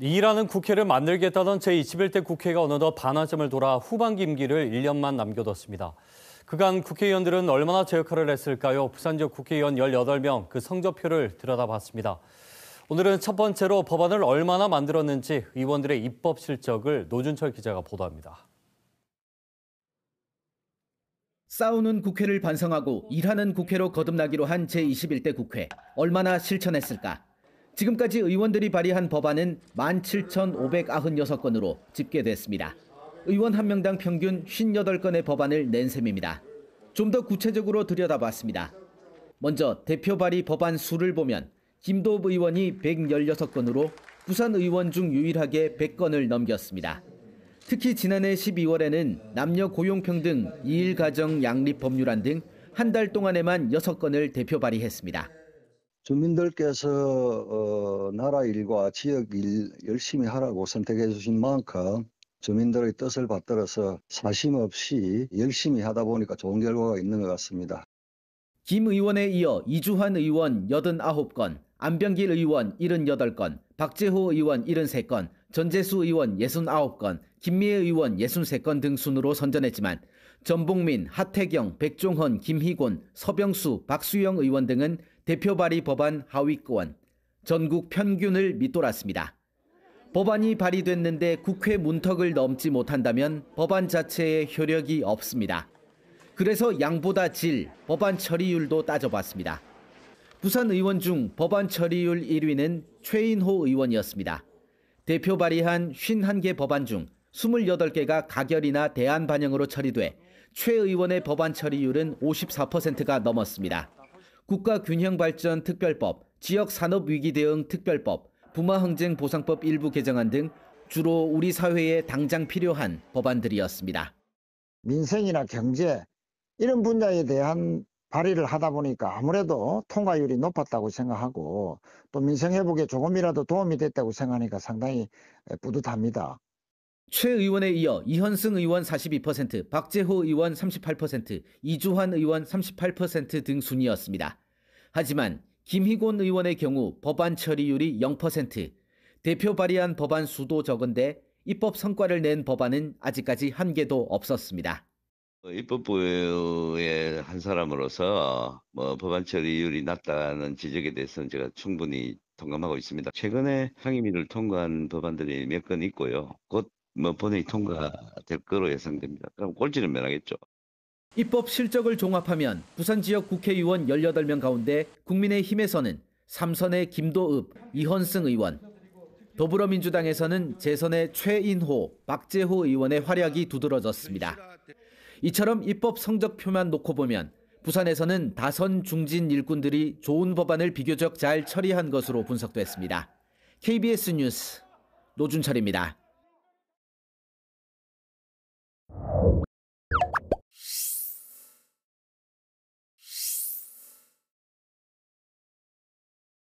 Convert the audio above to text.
이라는 국회를 만들겠다던 제21대 국회가 어느덧 반환점을 돌아 후반기 임기를 1년만 남겨뒀습니다. 그간 국회의원들은 얼마나 제 역할을 했을까요? 부산 지역 국회의원 18명 그 성적표를 들여다봤습니다. 오늘은 첫 번째로 법안을 얼마나 만들었는지 의원들의 입법 실적을 노준철 기자가 보도합니다. 싸우는 국회를 반성하고 일하는 국회로 거듭나기로 한 제21대 국회. 얼마나 실천했을까? 지금까지 의원들이 발의한 법안은 17,596건으로 집계됐습니다. 의원 한 명당 평균 58건의 법안을 낸 셈입니다. 좀 더 구체적으로 들여다봤습니다. 먼저 대표 발의 법안 수를 보면 김도읍 의원이 116건으로 부산 의원 중 유일하게 100건을 넘겼습니다. 특히 지난해 12월에는 남녀 고용평등, 이일가정 양립 법률안 등 한 달 동안에만 6건을 대표 발의했습니다. 주민들께서 어, 나라 일과 지역 일 열심히 하라고 선택해 주신 만큼 주민들의 뜻을 받들어서 사심 없이 열심히 하다 보니까 좋은 결과가 있는 것 같습니다. 김 의원에 이어 이주환 의원 89건, 안병길 의원 78건, 박재호 의원 73건, 전재수 의원 69건, 김미애 의원 63건 등 순으로 선전했지만 전봉민, 하태경, 백종헌, 김희곤, 서병수, 박수영 의원 등은 대표 발의 법안 하위권 전국 평균을 밑돌았습니다. 법안이 발의됐는데 국회 문턱을 넘지 못한다면 법안 자체의 효력이 없습니다. 그래서 양보다 질, 법안 처리율도 따져봤습니다. 부산 의원 중 법안 처리율 1위는 최인호 의원이었습니다. 대표 발의한 51개 법안 중 28개가 가결이나 대안 반영으로 처리돼 최 의원의 법안 처리율은 54%가 넘었습니다. 국가균형발전특별법, 지역산업위기대응특별법, 부마항쟁보상법 일부 개정안 등 주로 우리 사회에 당장 필요한 법안들이었습니다. 민생이나 경제 이런 분야에 대한 발의를 하다 보니까 아무래도 통과율이 높았다고 생각하고 또 민생 회복에 조금이라도 도움이 됐다고 생각하니까 상당히 뿌듯합니다. 최 의원에 이어 이현승 의원 42%, 박재호 의원 38%, 이주환 의원 38%등 순이었습니다. 하지만 김희곤 의원의 경우 법안 처리율이 0%, 대표 발의한 법안 수도 적은데 입법 성과를 낸 법안은 아직까지 한 개도 없었습니다. 어, 입법부의 한 사람으로서 뭐 법안 처리율이 낮다는 지적에 대해서는 제가 충분히 동감하고 있습니다. 최근에 상임위를 통과한 법안들이 몇 건 있고요. 곧뭐 본회의 통과될 거로 예상됩니다. 그럼 꼴찌는 면하겠죠. 입법 실적을 종합하면 부산 지역 국회의원 18명 가운데 국민의힘에서는 3선의 김도읍, 이헌승 의원, 더불어민주당에서는 재선의 최인호, 박재호 의원의 활약이 두드러졌습니다. 이처럼 입법 성적표만 놓고 보면 부산에서는 다선 중진 일꾼들이 좋은 법안을 비교적 잘 처리한 것으로 분석됐습니다. KBS 뉴스 노준철입니다.